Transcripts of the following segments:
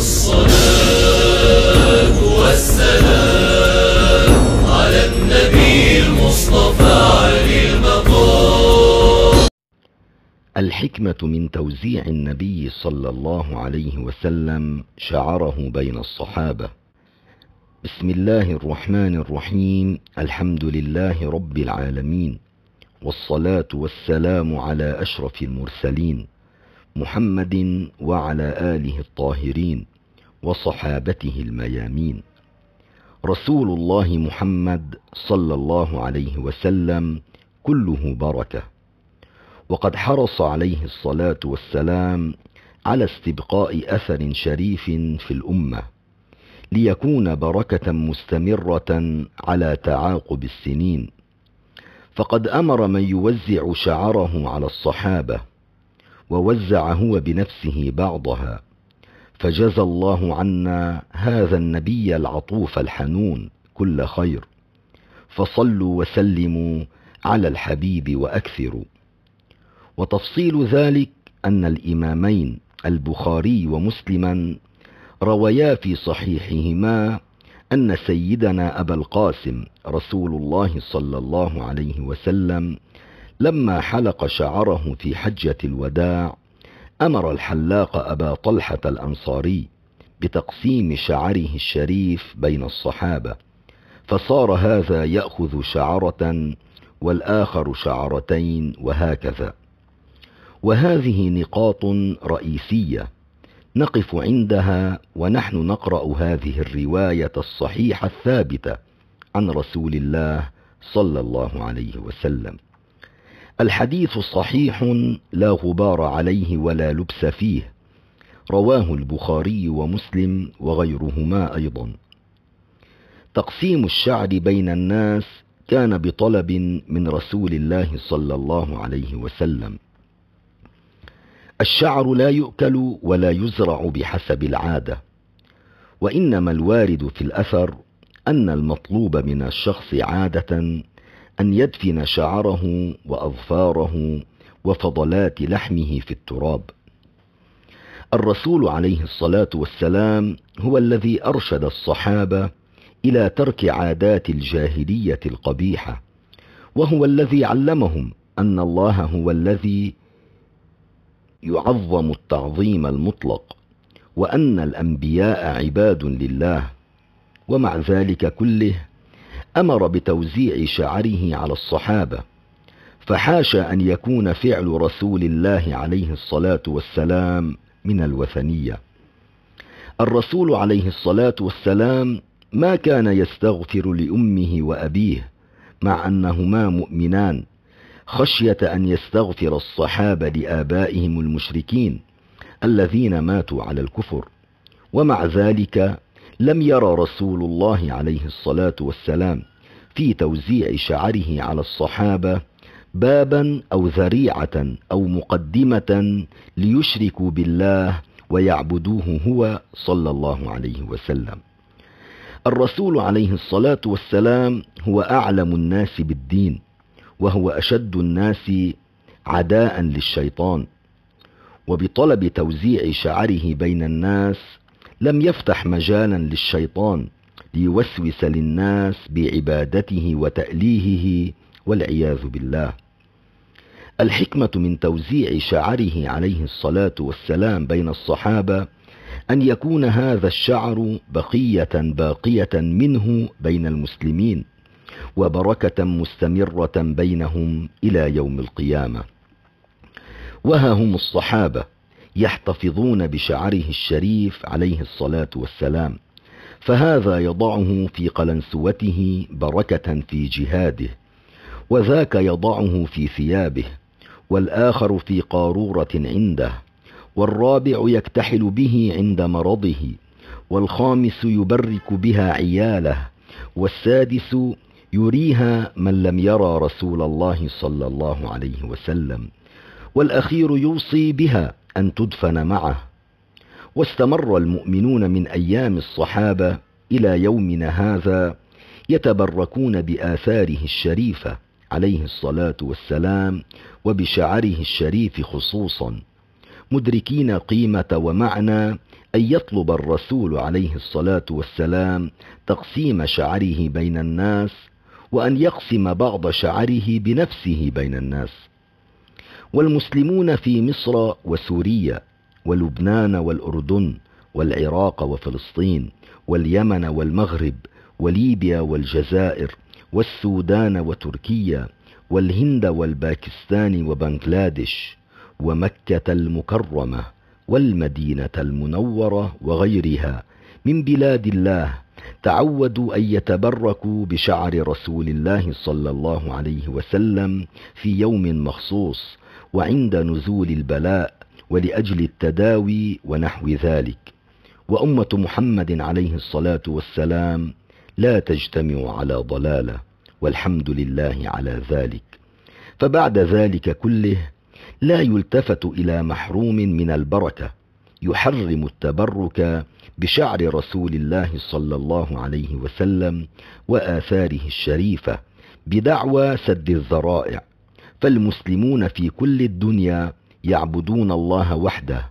الصلاة والسلام على النبي المصطفى علي المقام الحكمة من توزيع النبي صلى الله عليه وسلم شعره بين الصحابة بسم الله الرحمن الرحيم الحمد لله رب العالمين والصلاة والسلام على أشرف المرسلين محمد وعلى آله الطاهرين وصحابته الميامين رسول الله محمد صلى الله عليه وسلم كله بركة وقد حرص عليه الصلاة والسلام على استبقاء أثر شريف في الأمة ليكون بركة مستمرة على تعاقب السنين فقد أمر من يوزع شعره على الصحابة ووزع هو بنفسه بعضها فجزى الله عنا هذا النبي العطوف الحنون كل خير فصلوا وسلموا على الحبيب واكثروا وتفصيل ذلك ان الامامين البخاري ومسلما رويا في صحيحهما ان سيدنا ابا القاسم رسول الله صلى الله عليه وسلم لما حلق شعره في حجة الوداع أمر الحلاق أبا طلحة الأنصاري بتقسيم شعره الشريف بين الصحابة فصار هذا يأخذ شعرة والآخر شعرتين وهكذا وهذه نقاط رئيسية نقف عندها ونحن نقرأ هذه الرواية الصحيحة الثابتة عن رسول الله صلى الله عليه وسلم الحديث صحيح لا غبار عليه ولا لبس فيه رواه البخاري ومسلم وغيرهما ايضا تقسيم الشعر بين الناس كان بطلب من رسول الله صلى الله عليه وسلم الشعر لا يؤكل ولا يزرع بحسب العاده وانما الوارد في الاثر ان المطلوب من الشخص عاده أن يدفن شعره وأظفاره وفضلات لحمه في التراب الرسول عليه الصلاة والسلام هو الذي أرشد الصحابة إلى ترك عادات الجاهلية القبيحة وهو الذي علمهم أن الله هو الذي يعظم التعظيم المطلق وأن الأنبياء عباد لله ومع ذلك كله امر بتوزيع شعره على الصحابه فحاشا ان يكون فعل رسول الله عليه الصلاه والسلام من الوثنيه الرسول عليه الصلاه والسلام ما كان يستغفر لامه وابيه مع انهما مؤمنان خشيه ان يستغفر الصحابه لابائهم المشركين الذين ماتوا على الكفر ومع ذلك لم يرى رسول الله عليه الصلاة والسلام في توزيع شعره على الصحابة بابا أو ذريعة أو مقدمة ليشركوا بالله ويعبدوه هو صلى الله عليه وسلم الرسول عليه الصلاة والسلام هو أعلم الناس بالدين وهو أشد الناس عداء للشيطان وبطلب توزيع شعره بين الناس لم يفتح مجالا للشيطان ليوسوس للناس بعبادته وتأليهه والعياذ بالله الحكمة من توزيع شعره عليه الصلاة والسلام بين الصحابة أن يكون هذا الشعر بقية باقية منه بين المسلمين وبركة مستمرة بينهم إلى يوم القيامة وها هم الصحابة يحتفظون بشعره الشريف عليه الصلاه والسلام فهذا يضعه في قلنسوته بركه في جهاده وذاك يضعه في ثيابه والاخر في قاروره عنده والرابع يكتحل به عند مرضه والخامس يبرك بها عياله والسادس يريها من لم يرى رسول الله صلى الله عليه وسلم والاخير يوصي بها أن تدفن معه واستمر المؤمنون من أيام الصحابة إلى يومنا هذا يتبركون بآثاره الشريفة عليه الصلاة والسلام وبشعره الشريف خصوصا مدركين قيمة ومعنى أن يطلب الرسول عليه الصلاة والسلام تقسيم شعره بين الناس وأن يقسم بعض شعره بنفسه بين الناس والمسلمون في مصر وسوريا ولبنان والأردن والعراق وفلسطين واليمن والمغرب وليبيا والجزائر والسودان وتركيا والهند والباكستان وبنغلاديش ومكة المكرمة والمدينة المنورة وغيرها من بلاد الله تعودوا ان يتبركوا بشعر رسول الله صلى الله عليه وسلم في يوم مخصوص وعند نزول البلاء ولاجل التداوي ونحو ذلك وامه محمد عليه الصلاه والسلام لا تجتمع على ضلاله والحمد لله على ذلك فبعد ذلك كله لا يلتفت الى محروم من البركه يحرم التبرك بشعر رسول الله صلى الله عليه وسلم وآثاره الشريفة بدعوى سد الذرائع فالمسلمون في كل الدنيا يعبدون الله وحده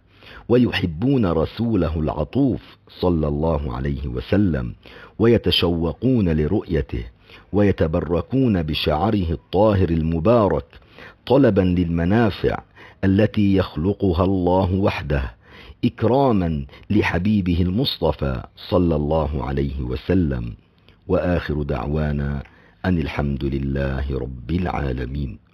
ويحبون رسوله العطوف صلى الله عليه وسلم ويتشوقون لرؤيته ويتبركون بشعره الطاهر المبارك طلبا للمنافع التي يخلقها الله وحده إكراما لحبيبه المصطفى صلى الله عليه وسلم وآخر دعوانا أن الحمد لله رب العالمين